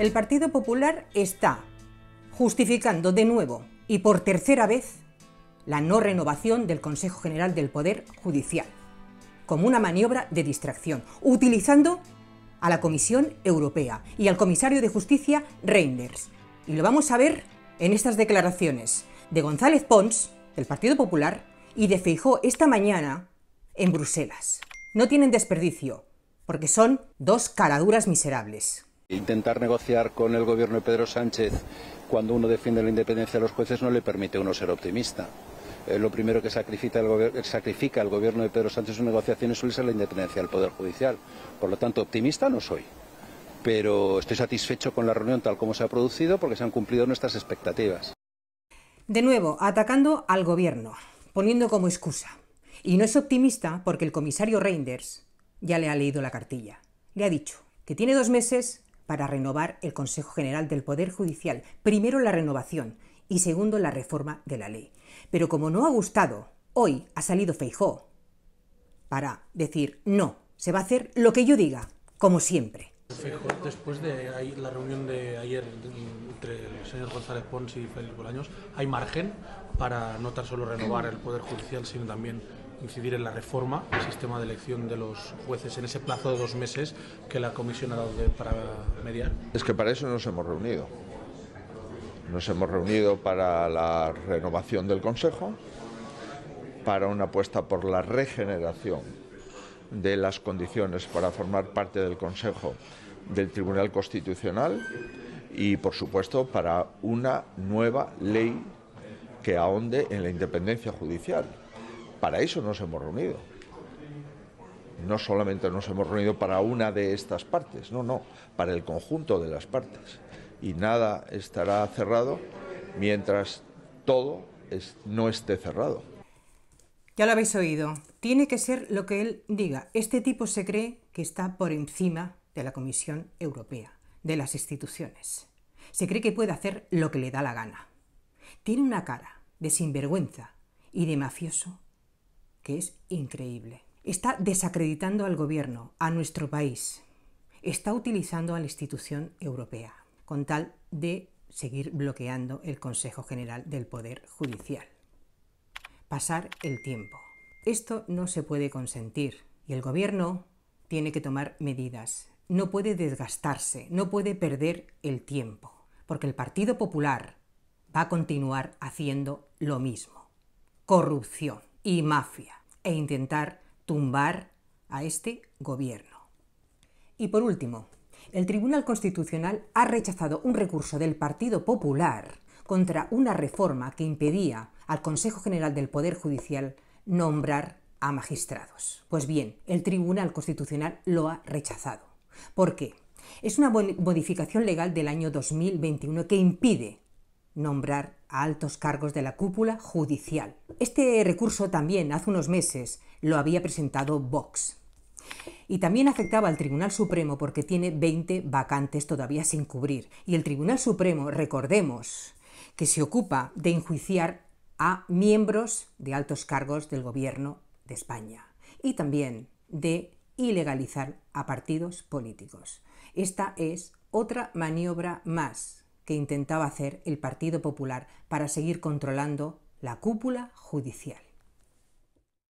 el Partido Popular está justificando de nuevo y por tercera vez la no renovación del Consejo General del Poder Judicial, como una maniobra de distracción, utilizando a la Comisión Europea y al comisario de Justicia Reinders. Y lo vamos a ver en estas declaraciones de González Pons, del Partido Popular, y de Feijó esta mañana en Bruselas. No tienen desperdicio, porque son dos caraduras miserables. Intentar negociar con el gobierno de Pedro Sánchez cuando uno defiende la independencia de los jueces no le permite a uno ser optimista. Eh, lo primero que sacrifica el, sacrifica gobierno de Pedro Sánchez en negociaciones suele ser la independencia del Poder Judicial. Por lo tanto, optimista no soy. Pero estoy satisfecho con la reunión tal como se ha producido porque se han cumplido nuestras expectativas. De nuevo, atacando al gobierno, poniendo como excusa. Y no es optimista porque el comisario Reinders ya le ha leído la cartilla. Le ha dicho que tiene dos meses para renovar el Consejo General del Poder Judicial. Primero la renovación y segundo la reforma de la ley. Pero como no ha gustado, hoy ha salido Feijó para decir no, se va a hacer lo que yo diga, como siempre. Feijó, después de la reunión de ayer entre el señor González Pons y Félix Bolaños, ¿hay margen para no tan solo renovar el Poder Judicial, sino también incidir en la reforma del sistema de elección de los jueces en ese plazo de dos meses que la comisión ha dado para mediar? Es que para eso nos hemos reunido. Nos hemos reunido para la renovación del Consejo, para una apuesta por la regeneración de las condiciones para formar parte del Consejo del Tribunal Constitucional y, por supuesto, para una nueva ley que ahonde en la independencia judicial. Para eso nos hemos reunido. No solamente nos hemos reunido para una de estas partes, no, no, para el conjunto de las partes. Y nada estará cerrado mientras todo no esté cerrado. Ya lo habéis oído, tiene que ser lo que él diga. Este tipo se cree que está por encima de la Comisión Europea, de las instituciones. Se cree que puede hacer lo que le da la gana. Tiene una cara de sinvergüenza y de mafioso que es increíble. Está desacreditando al gobierno, a nuestro país. Está utilizando a la institución europea con tal de seguir bloqueando el Consejo General del Poder Judicial. Pasar el tiempo. Esto no se puede consentir y el gobierno tiene que tomar medidas. No puede desgastarse, no puede perder el tiempo, porque el Partido Popular va a continuar haciendo lo mismo. Corrupción y mafia e intentar tumbar a este gobierno. Y por último, el Tribunal Constitucional ha rechazado un recurso del Partido Popular contra una reforma que impedía al Consejo General del Poder Judicial nombrar a magistrados. Pues bien, el Tribunal Constitucional lo ha rechazado. ¿Por qué? Es una modificación legal del año 2021 que impide nombrar a altos cargos de la cúpula judicial. Este recurso también hace unos meses lo había presentado Vox. Y también afectaba al Tribunal Supremo porque tiene 20 vacantes todavía sin cubrir. Y el Tribunal Supremo, recordemos, que se ocupa de enjuiciar a miembros de altos cargos del Gobierno de España y también de ilegalizar a partidos políticos. Esta es otra maniobra más que intentaba hacer el Partido Popular para seguir controlando la cúpula judicial.